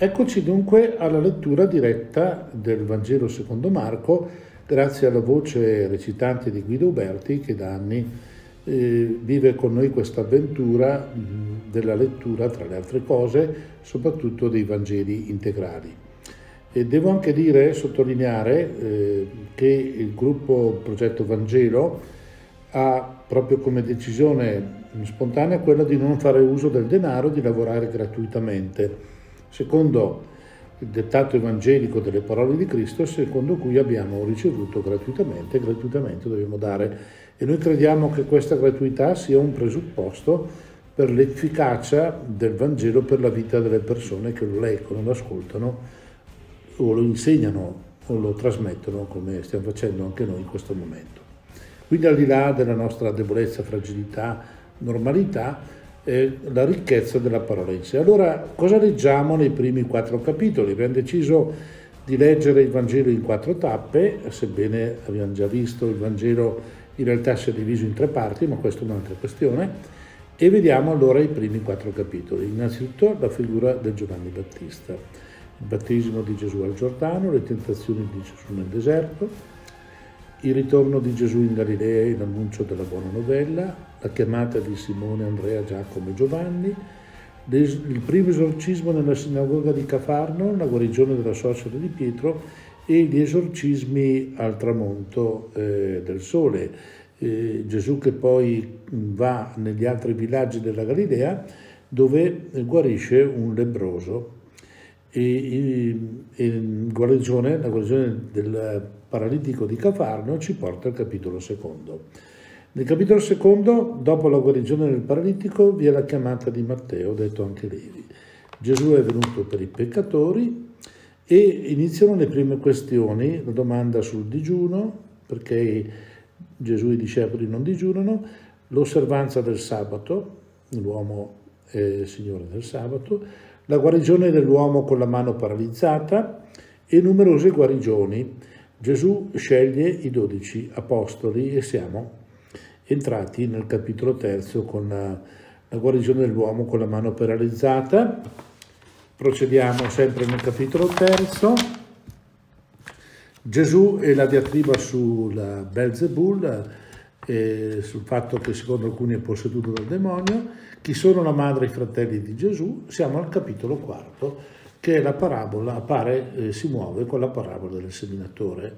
Eccoci dunque alla lettura diretta del Vangelo secondo Marco, grazie alla voce recitante di Guido Uberti che da anni eh, vive con noi questa avventura della lettura, tra le altre cose, soprattutto dei Vangeli integrali. E devo anche dire, sottolineare, eh, che il gruppo Progetto Vangelo ha proprio come decisione spontanea quella di non fare uso del denaro e di lavorare gratuitamente secondo il dettato evangelico delle parole di Cristo, secondo cui abbiamo ricevuto gratuitamente gratuitamente dobbiamo dare. E noi crediamo che questa gratuità sia un presupposto per l'efficacia del Vangelo per la vita delle persone che lo leggono, lo ascoltano o lo insegnano o lo trasmettono come stiamo facendo anche noi in questo momento. Quindi al di là della nostra debolezza, fragilità, normalità, la ricchezza della parola in sé. Allora, cosa leggiamo nei primi quattro capitoli? Abbiamo deciso di leggere il Vangelo in quattro tappe, sebbene abbiamo già visto il Vangelo in realtà si è diviso in tre parti, ma questa è un'altra questione. E vediamo allora i primi quattro capitoli. Innanzitutto la figura del Giovanni Battista, il battesimo di Gesù al Giordano, le tentazioni di Gesù nel deserto, il ritorno di Gesù in Galilea e l'annuncio della buona novella, la chiamata di Simone, Andrea, Giacomo e Giovanni, il primo esorcismo nella sinagoga di Cafarno, la guarigione della suocera di Pietro e gli esorcismi al tramonto eh, del sole. Eh, Gesù che poi mm, va negli altri villaggi della Galilea dove guarisce un lebbroso. E, e, ehm, e guarigione, la guarigione del paralitico di Cafarno ci porta al capitolo secondo. Nel capitolo secondo, dopo la guarigione del paralitico, vi è la chiamata di Matteo, detto anche Levi. Gesù è venuto per i peccatori e iniziano le prime questioni, la domanda sul digiuno, perché Gesù e i discepoli non digiunano, l'osservanza del sabato, l'uomo è il Signore del sabato, la guarigione dell'uomo con la mano paralizzata e numerose guarigioni. Gesù sceglie i dodici apostoli e siamo entrati nel capitolo terzo con la, eh, la guarigione dell'uomo con la mano paralizzata. Procediamo sempre nel capitolo terzo. Gesù e la diatriba sulla Belzebul, eh, sul fatto che secondo alcuni è posseduto dal demonio, chi sono la madre e i fratelli di Gesù, siamo al capitolo quarto, che la parabola appare, eh, si muove con la parabola del seminatore.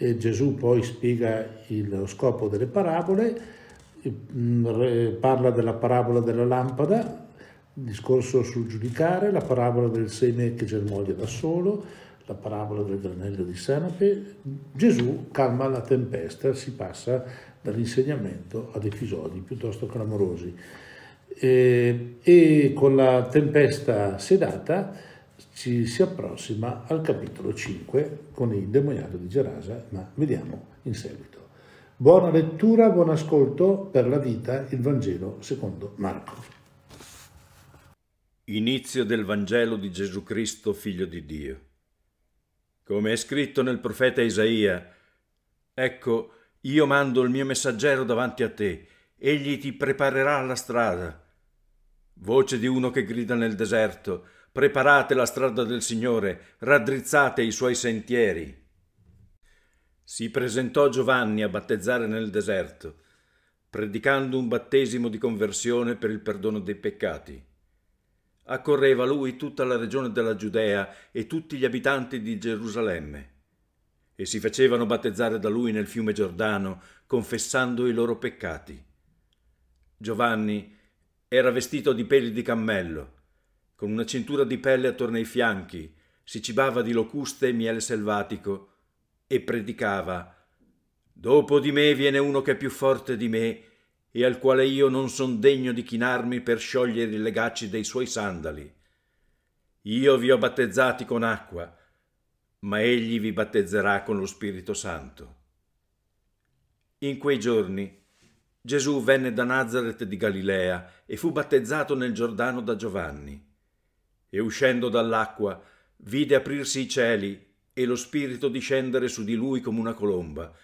E Gesù poi spiega il, lo scopo delle parabole, mm, parla della parabola della lampada, discorso sul giudicare, la parabola del seme che germoglia da solo, la parabola del granello di Senape, Gesù calma la tempesta, si passa dall'insegnamento ad episodi piuttosto clamorosi. E, e con la tempesta sedata ci si approssima al capitolo 5 con il demoniato di Gerasa, ma vediamo in seguito. Buona lettura, buon ascolto per la vita, il Vangelo secondo Marco. Inizio del Vangelo di Gesù Cristo, figlio di Dio. Come è scritto nel profeta Isaia, ecco, io mando il mio messaggero davanti a te, egli ti preparerà la strada. Voce di uno che grida nel deserto, preparate la strada del Signore, raddrizzate i suoi sentieri. Si presentò Giovanni a battezzare nel deserto, predicando un battesimo di conversione per il perdono dei peccati. Accorreva lui tutta la regione della Giudea e tutti gli abitanti di Gerusalemme, e si facevano battezzare da lui nel fiume Giordano, confessando i loro peccati. Giovanni era vestito di peli di cammello, con una cintura di pelle attorno ai fianchi, si cibava di locuste e miele selvatico e predicava Dopo di me viene uno che è più forte di me e al quale io non son degno di chinarmi per sciogliere i legacci dei suoi sandali. Io vi ho battezzati con acqua, ma egli vi battezzerà con lo Spirito Santo. In quei giorni Gesù venne da Nazareth di Galilea e fu battezzato nel Giordano da Giovanni. E uscendo dall'acqua vide aprirsi i cieli e lo spirito discendere su di lui come una colomba,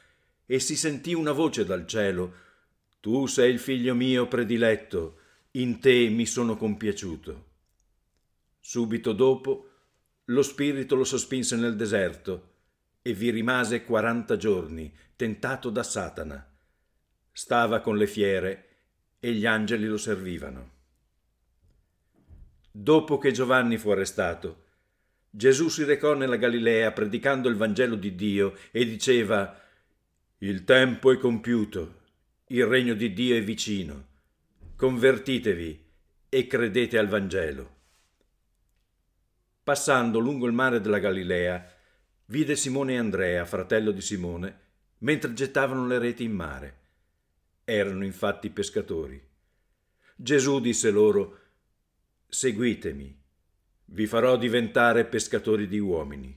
e si sentì una voce dal cielo, Tu sei il figlio mio prediletto, in te mi sono compiaciuto. Subito dopo lo spirito lo sospinse nel deserto e vi rimase quaranta giorni, tentato da Satana. Stava con le fiere e gli angeli lo servivano dopo che Giovanni fu arrestato. Gesù si recò nella Galilea predicando il Vangelo di Dio e diceva Il tempo è compiuto, il regno di Dio è vicino, convertitevi e credete al Vangelo. Passando lungo il mare della Galilea, vide Simone e Andrea, fratello di Simone, mentre gettavano le reti in mare. Erano infatti pescatori. Gesù disse loro Seguitemi, vi farò diventare pescatori di uomini.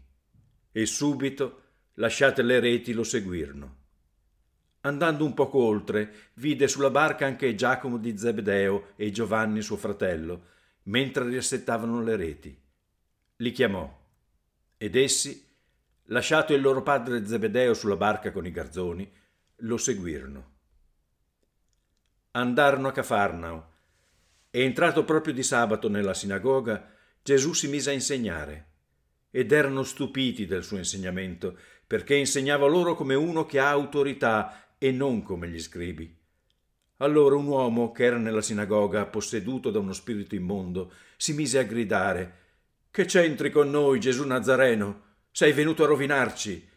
E subito lasciate le reti lo seguirono. Andando un poco oltre, vide sulla barca anche Giacomo di Zebedeo e Giovanni suo fratello, mentre riassettavano le reti. Li chiamò, ed essi, lasciato il loro padre Zebedeo sulla barca con i garzoni, lo seguirono. Andarono a Cafarnao, e entrato proprio di sabato nella sinagoga, Gesù si mise a insegnare. Ed erano stupiti del suo insegnamento, perché insegnava loro come uno che ha autorità e non come gli scribi. Allora un uomo che era nella sinagoga, posseduto da uno spirito immondo, si mise a gridare Che c'entri con noi, Gesù Nazareno? Sei venuto a rovinarci.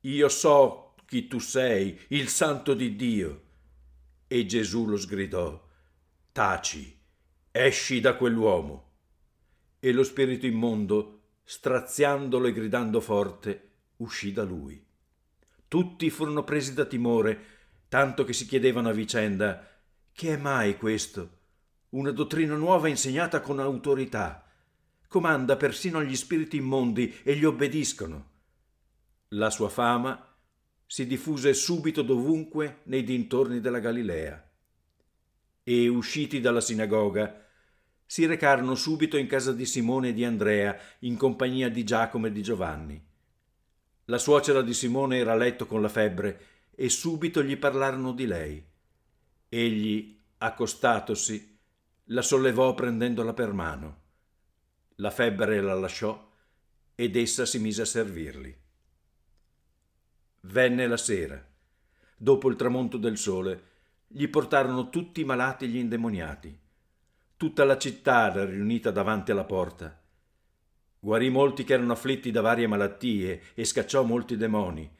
Io so chi tu sei, il santo di Dio. E Gesù lo sgridò Taci Esci da quell'uomo. E lo spirito immondo, straziandolo e gridando forte, uscì da lui. Tutti furono presi da timore, tanto che si chiedevano a vicenda che è mai questo? Una dottrina nuova insegnata con autorità. Comanda persino agli spiriti immondi e gli obbediscono. La sua fama si diffuse subito dovunque nei dintorni della Galilea e, usciti dalla sinagoga, si recarono subito in casa di Simone e di Andrea, in compagnia di Giacomo e di Giovanni. La suocera di Simone era a letto con la febbre e subito gli parlarono di lei. Egli, accostatosi, la sollevò prendendola per mano. La febbre la lasciò ed essa si mise a servirli. Venne la sera, dopo il tramonto del sole, gli portarono tutti i malati e gli indemoniati. Tutta la città era riunita davanti alla porta. Guarì molti che erano afflitti da varie malattie e scacciò molti demoni,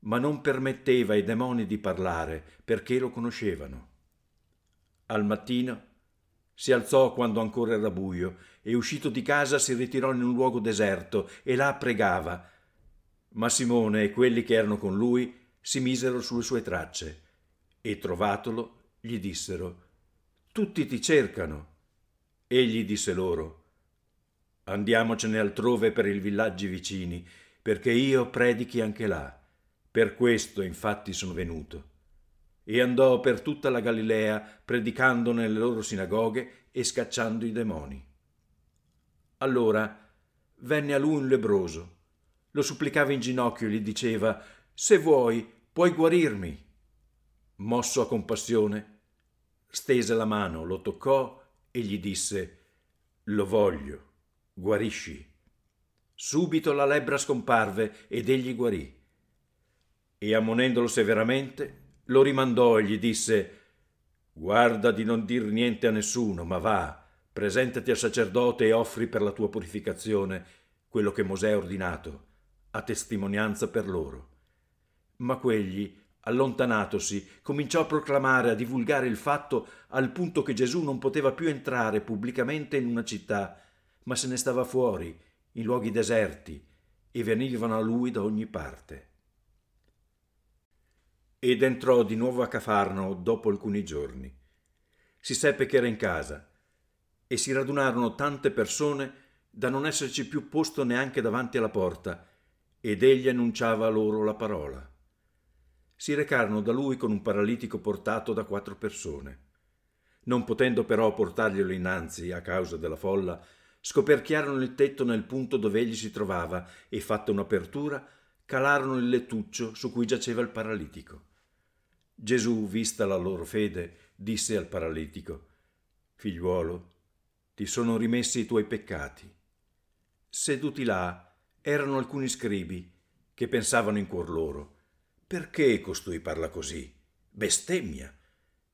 ma non permetteva ai demoni di parlare perché lo conoscevano. Al mattino si alzò quando ancora era buio e uscito di casa si ritirò in un luogo deserto e là pregava. Ma Simone e quelli che erano con lui si misero sulle sue tracce e trovatolo gli dissero, tutti ti cercano. Egli disse loro, andiamocene altrove per i villaggi vicini, perché io predichi anche là. Per questo infatti sono venuto. E andò per tutta la Galilea, predicando nelle loro sinagoghe e scacciando i demoni. Allora venne a lui un lebroso, lo supplicava in ginocchio e gli diceva, se vuoi, puoi guarirmi mosso a compassione, stese la mano, lo toccò e gli disse Lo voglio, guarisci. Subito la lebbra scomparve ed egli guarì. E ammonendolo severamente, lo rimandò e gli disse Guarda di non dir niente a nessuno, ma va, presentati al sacerdote e offri per la tua purificazione quello che Mosè ha ordinato, a testimonianza per loro. Ma quegli, Allontanatosi, cominciò a proclamare, a divulgare il fatto al punto che Gesù non poteva più entrare pubblicamente in una città, ma se ne stava fuori, in luoghi deserti, e venivano a lui da ogni parte. Ed entrò di nuovo a Cafarno dopo alcuni giorni. Si seppe che era in casa e si radunarono tante persone da non esserci più posto neanche davanti alla porta, ed egli annunciava loro la parola si recarono da lui con un paralitico portato da quattro persone. Non potendo però portarglielo innanzi a causa della folla, scoperchiarono il tetto nel punto dove egli si trovava e, fatta un'apertura, calarono il lettuccio su cui giaceva il paralitico. Gesù, vista la loro fede, disse al paralitico, Figliuolo, ti sono rimessi i tuoi peccati. Seduti là erano alcuni scribi che pensavano in cuor loro perché costui parla così? Bestemmia.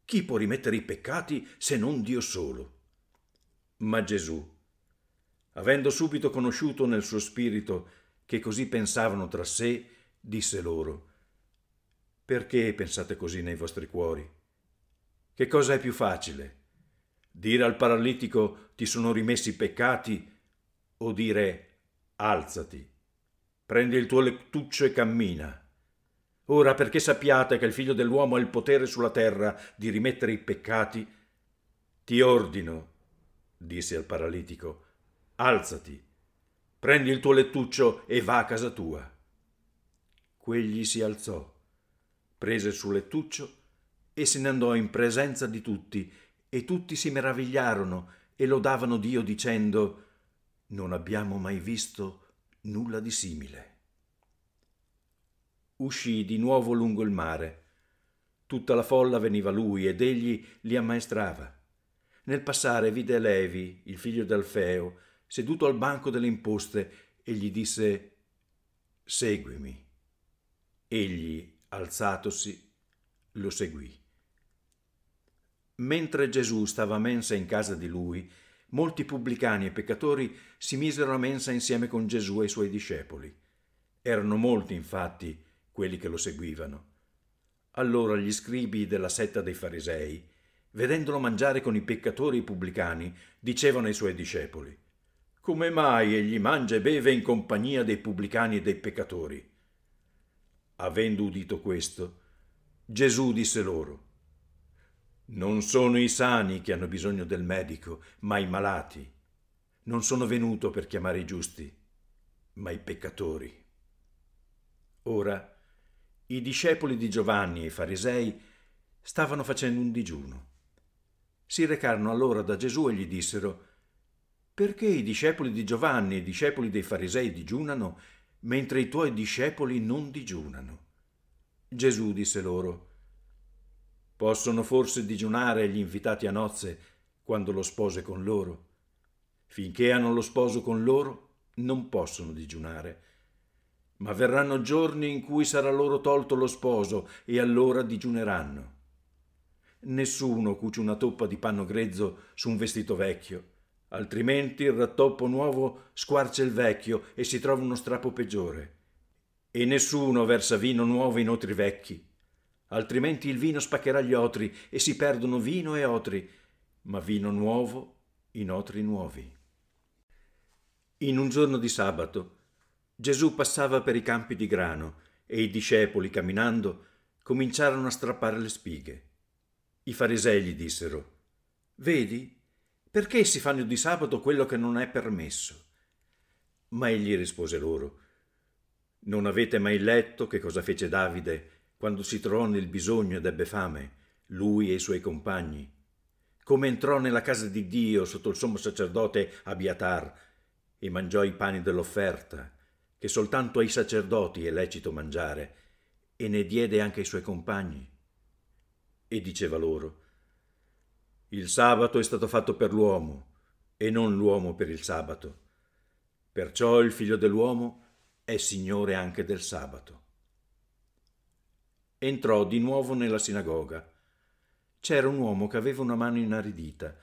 Chi può rimettere i peccati se non Dio solo? Ma Gesù, avendo subito conosciuto nel suo spirito che così pensavano tra sé, disse loro, Perché pensate così nei vostri cuori? Che cosa è più facile? Dire al paralitico ti sono rimessi i peccati o dire alzati, prendi il tuo lettuccio e cammina? Ora perché sappiate che il figlio dell'uomo ha il potere sulla terra di rimettere i peccati, ti ordino, disse al paralitico, alzati, prendi il tuo lettuccio e va a casa tua. Quegli si alzò, prese il suo lettuccio e se ne andò in presenza di tutti, e tutti si meravigliarono e lodavano Dio dicendo, non abbiamo mai visto nulla di simile uscì di nuovo lungo il mare. Tutta la folla veniva a lui ed egli li ammaestrava. Nel passare vide Levi, il figlio d'Alfeo, seduto al banco delle imposte e gli disse Seguimi. Egli, alzatosi, lo seguì. Mentre Gesù stava a mensa in casa di lui, molti pubblicani e peccatori si misero a mensa insieme con Gesù e i suoi discepoli. Erano molti, infatti, quelli che lo seguivano. Allora gli scribi della setta dei farisei, vedendolo mangiare con i peccatori e i pubblicani, dicevano ai suoi discepoli, Come mai egli mangia e beve in compagnia dei pubblicani e dei peccatori? Avendo udito questo, Gesù disse loro, Non sono i sani che hanno bisogno del medico, ma i malati. Non sono venuto per chiamare i giusti, ma i peccatori. Ora i discepoli di Giovanni e i farisei stavano facendo un digiuno. Si recarono allora da Gesù e gli dissero, perché i discepoli di Giovanni e i discepoli dei farisei digiunano, mentre i tuoi discepoli non digiunano? Gesù disse loro, Possono forse digiunare gli invitati a nozze quando lo sposo è con loro? Finché hanno lo sposo con loro, non possono digiunare ma verranno giorni in cui sarà loro tolto lo sposo e allora digiuneranno. Nessuno cuce una toppa di panno grezzo su un vestito vecchio, altrimenti il rattoppo nuovo squarcia il vecchio e si trova uno strappo peggiore. E nessuno versa vino nuovo in otri vecchi, altrimenti il vino spaccherà gli otri e si perdono vino e otri, ma vino nuovo in otri nuovi. In un giorno di sabato, Gesù passava per i campi di grano e i discepoli, camminando, cominciarono a strappare le spighe. I farisei gli dissero, Vedi, perché si fanno di sabato quello che non è permesso? Ma egli rispose loro, Non avete mai letto che cosa fece Davide quando si trovò nel bisogno ed ebbe fame, lui e i suoi compagni? Come entrò nella casa di Dio sotto il sommo sacerdote Abiatar e mangiò i pani dell'offerta che soltanto ai sacerdoti è lecito mangiare, e ne diede anche ai suoi compagni. E diceva loro, il sabato è stato fatto per l'uomo, e non l'uomo per il sabato. Perciò il figlio dell'uomo è signore anche del sabato. Entrò di nuovo nella sinagoga. C'era un uomo che aveva una mano inaridita,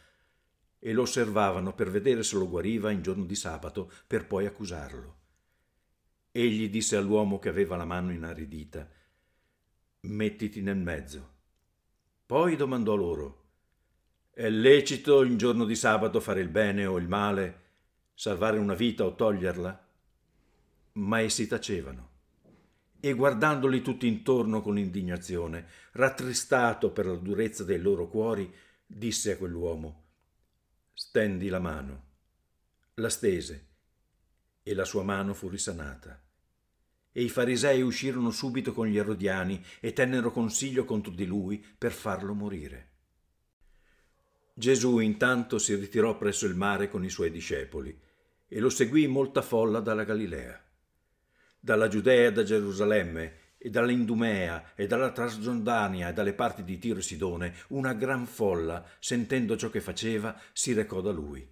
e lo osservavano per vedere se lo guariva in giorno di sabato per poi accusarlo. Egli disse all'uomo che aveva la mano inaridita, mettiti nel mezzo. Poi domandò loro, è lecito in giorno di sabato fare il bene o il male, salvare una vita o toglierla? Ma essi tacevano e guardandoli tutti intorno con indignazione, rattristato per la durezza dei loro cuori, disse a quell'uomo, stendi la mano. La stese e la sua mano fu risanata. E i farisei uscirono subito con gli erodiani e tennero consiglio contro di lui per farlo morire. Gesù intanto si ritirò presso il mare con i suoi discepoli e lo seguì molta folla dalla Galilea, dalla Giudea, da Gerusalemme e dall'Indumea e dalla Trasgiordania e dalle parti di Tiro e Sidone, una gran folla, sentendo ciò che faceva, si recò da lui.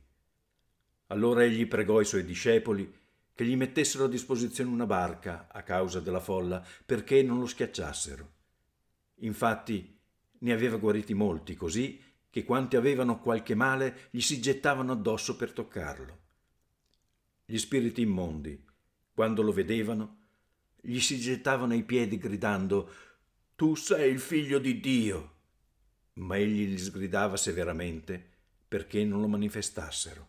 Allora egli pregò i suoi discepoli che gli mettessero a disposizione una barca a causa della folla perché non lo schiacciassero. Infatti ne aveva guariti molti così che quanti avevano qualche male gli si gettavano addosso per toccarlo. Gli spiriti immondi, quando lo vedevano, gli si gettavano ai piedi gridando Tu sei il figlio di Dio. Ma egli li sgridava severamente perché non lo manifestassero.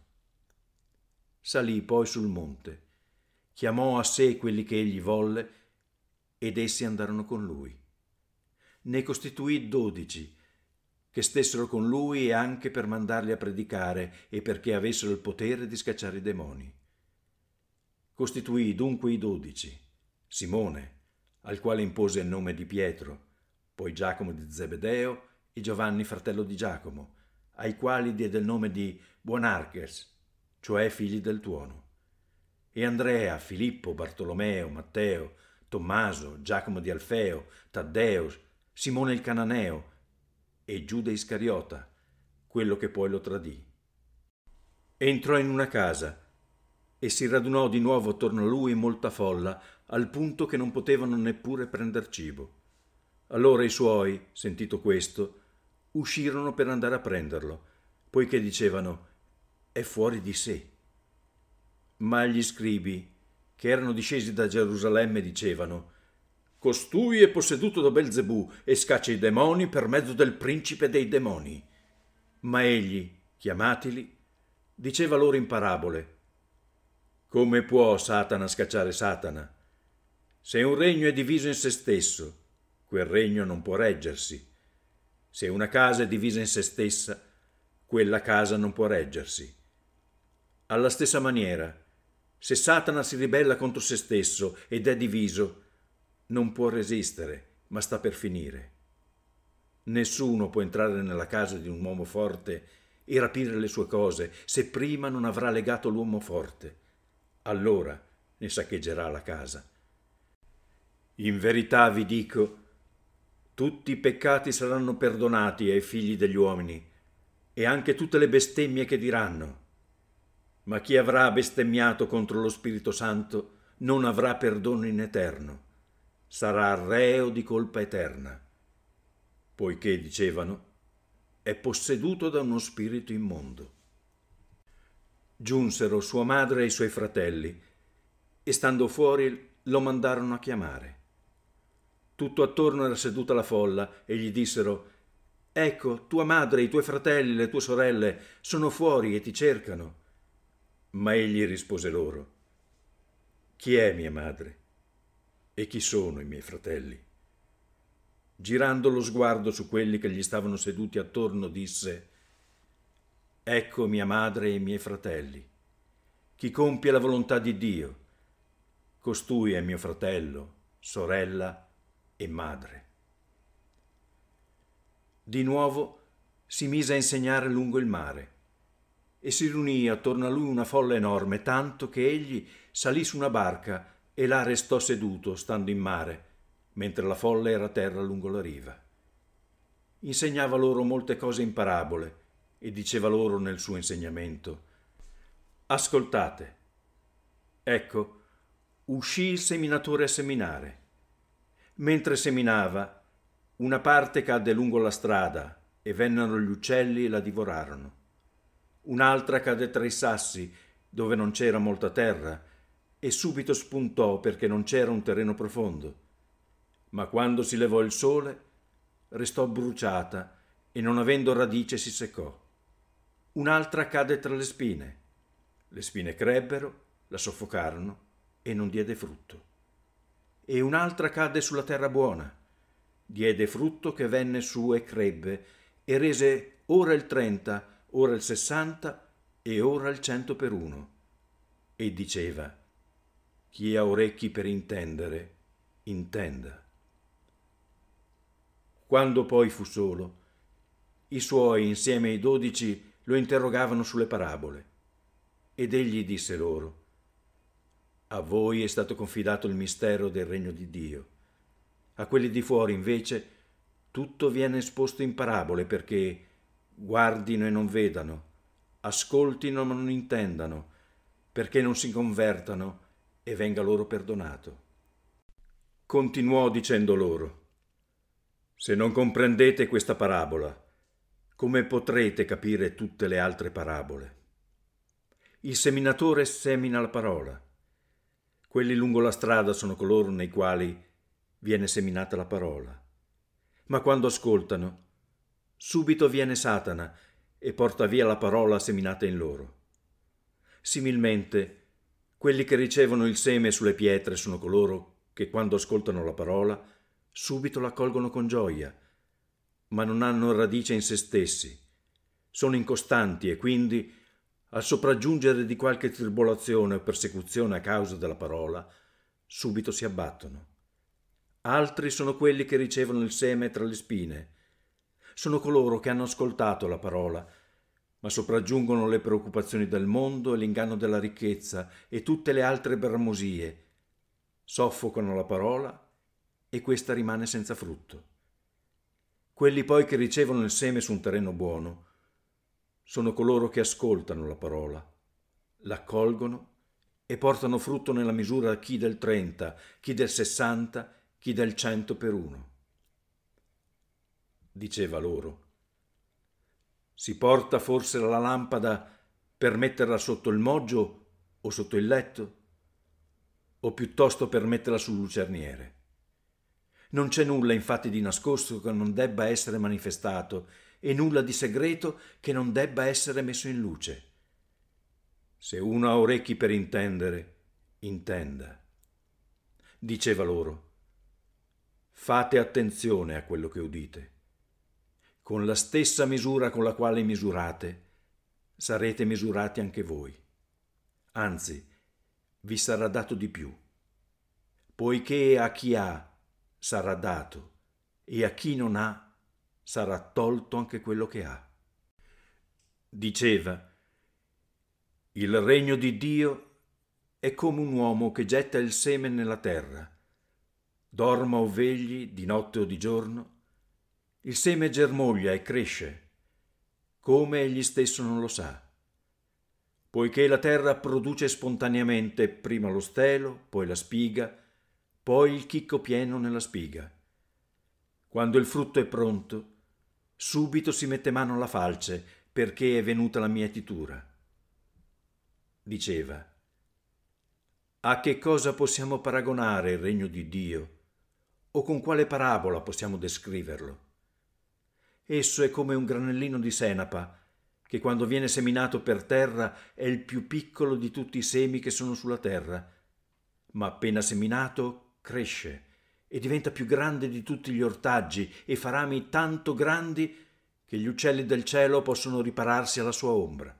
Salì poi sul monte chiamò a sé quelli che egli volle ed essi andarono con lui. Ne costituì dodici, che stessero con lui e anche per mandarli a predicare e perché avessero il potere di scacciare i demoni. Costituì dunque i dodici, Simone, al quale impose il nome di Pietro, poi Giacomo di Zebedeo e Giovanni fratello di Giacomo, ai quali diede il nome di Buonarches, cioè figli del tuono e Andrea, Filippo, Bartolomeo, Matteo, Tommaso, Giacomo di Alfeo, Taddeo, Simone il Cananeo e Giuda Iscariota, quello che poi lo tradì. Entrò in una casa e si radunò di nuovo attorno a lui molta folla, al punto che non potevano neppure prender cibo. Allora i suoi, sentito questo, uscirono per andare a prenderlo, poiché dicevano è fuori di sé. Ma gli scribi, che erano discesi da Gerusalemme, dicevano Costui è posseduto da Belzebù e scaccia i demoni per mezzo del principe dei demoni. Ma egli, chiamatili, diceva loro in parabole Come può Satana scacciare Satana? Se un regno è diviso in se stesso, quel regno non può reggersi. Se una casa è divisa in se stessa, quella casa non può reggersi. Alla stessa maniera, se Satana si ribella contro se stesso ed è diviso, non può resistere, ma sta per finire. Nessuno può entrare nella casa di un uomo forte e rapire le sue cose se prima non avrà legato l'uomo forte. Allora ne saccheggerà la casa. In verità vi dico, tutti i peccati saranno perdonati ai figli degli uomini e anche tutte le bestemmie che diranno ma chi avrà bestemmiato contro lo Spirito Santo non avrà perdono in eterno, sarà reo di colpa eterna, poiché, dicevano, è posseduto da uno spirito immondo. Giunsero sua madre e i suoi fratelli e stando fuori lo mandarono a chiamare. Tutto attorno era seduta la folla e gli dissero Ecco, tua madre, i tuoi fratelli, le tue sorelle sono fuori e ti cercano. Ma egli rispose loro, Chi è mia madre? E chi sono i miei fratelli? Girando lo sguardo su quelli che gli stavano seduti attorno, disse, Ecco mia madre e i miei fratelli. Chi compie la volontà di Dio, costui è mio fratello, sorella e madre. Di nuovo si mise a insegnare lungo il mare e si riunì attorno a lui una folla enorme, tanto che egli salì su una barca e là restò seduto, stando in mare, mentre la folla era a terra lungo la riva. Insegnava loro molte cose in parabole e diceva loro nel suo insegnamento, Ascoltate, ecco, uscì il seminatore a seminare. Mentre seminava, una parte cadde lungo la strada e vennero gli uccelli e la divorarono un'altra cadde tra i sassi, dove non c'era molta terra, e subito spuntò perché non c'era un terreno profondo. Ma quando si levò il sole, restò bruciata e non avendo radice si seccò. Un'altra cadde tra le spine. Le spine crebbero, la soffocarono e non diede frutto. E un'altra cadde sulla terra buona. Diede frutto che venne su e crebbe e rese ora il trenta, ora il 60 e ora il 100 per uno. E diceva, chi ha orecchi per intendere, intenda. Quando poi fu solo, i suoi insieme ai dodici lo interrogavano sulle parabole. Ed egli disse loro, a voi è stato confidato il mistero del regno di Dio. A quelli di fuori, invece, tutto viene esposto in parabole perché guardino e non vedano, ascoltino ma non intendano, perché non si convertano e venga loro perdonato. Continuò dicendo loro, Se non comprendete questa parabola, come potrete capire tutte le altre parabole? Il seminatore semina la parola. Quelli lungo la strada sono coloro nei quali viene seminata la parola. Ma quando ascoltano, Subito viene Satana e porta via la parola seminata in loro. Similmente, quelli che ricevono il seme sulle pietre sono coloro che quando ascoltano la parola subito la colgono con gioia, ma non hanno radice in se stessi. Sono incostanti e quindi, al sopraggiungere di qualche tribolazione o persecuzione a causa della parola, subito si abbattono. Altri sono quelli che ricevono il seme tra le spine, sono coloro che hanno ascoltato la parola, ma sopraggiungono le preoccupazioni del mondo e l'inganno della ricchezza e tutte le altre bramosie. Soffocano la parola e questa rimane senza frutto. Quelli poi che ricevono il seme su un terreno buono sono coloro che ascoltano la parola, l'accolgono e portano frutto nella misura chi del 30, chi del 60, chi del 100 per uno diceva loro. Si porta forse la lampada per metterla sotto il moggio o sotto il letto? O piuttosto per metterla sul lucerniere? Non c'è nulla infatti di nascosto che non debba essere manifestato e nulla di segreto che non debba essere messo in luce. Se uno ha orecchi per intendere, intenda. Diceva loro, fate attenzione a quello che udite con la stessa misura con la quale misurate, sarete misurati anche voi. Anzi, vi sarà dato di più, poiché a chi ha sarà dato e a chi non ha sarà tolto anche quello che ha. Diceva, il regno di Dio è come un uomo che getta il seme nella terra, dorma o vegli di notte o di giorno, il seme germoglia e cresce, come egli stesso non lo sa. Poiché la terra produce spontaneamente prima lo stelo, poi la spiga, poi il chicco pieno nella spiga. Quando il frutto è pronto, subito si mette mano alla falce perché è venuta la mietitura. Diceva, a che cosa possiamo paragonare il regno di Dio? O con quale parabola possiamo descriverlo? Esso è come un granellino di senapa, che quando viene seminato per terra è il più piccolo di tutti i semi che sono sulla terra, ma appena seminato cresce e diventa più grande di tutti gli ortaggi e fa rami tanto grandi che gli uccelli del cielo possono ripararsi alla sua ombra.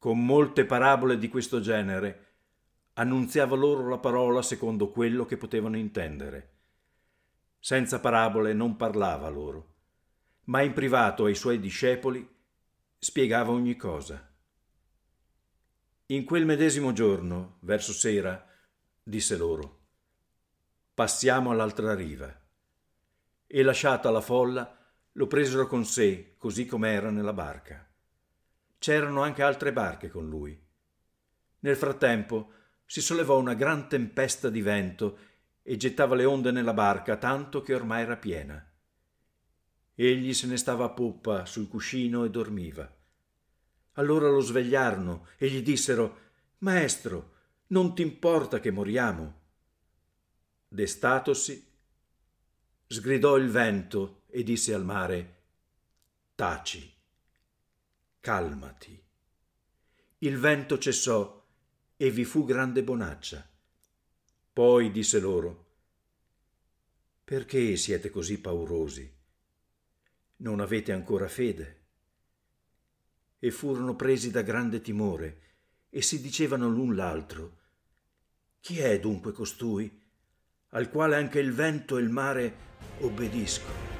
Con molte parabole di questo genere annunziava loro la parola secondo quello che potevano intendere. Senza parabole non parlava loro ma in privato ai suoi discepoli spiegava ogni cosa. In quel medesimo giorno, verso sera, disse loro, passiamo all'altra riva. E lasciata la folla, lo presero con sé, così com'era nella barca. C'erano anche altre barche con lui. Nel frattempo si sollevò una gran tempesta di vento e gettava le onde nella barca tanto che ormai era piena. Egli se ne stava a poppa sul cuscino e dormiva. Allora lo svegliarono e gli dissero Maestro, non t'importa che moriamo. Destatosi, sgridò il vento e disse al mare Taci, calmati. Il vento cessò e vi fu grande bonaccia. Poi disse loro Perché siete così paurosi? non avete ancora fede. E furono presi da grande timore e si dicevano l'un l'altro, chi è dunque costui, al quale anche il vento e il mare obbediscono?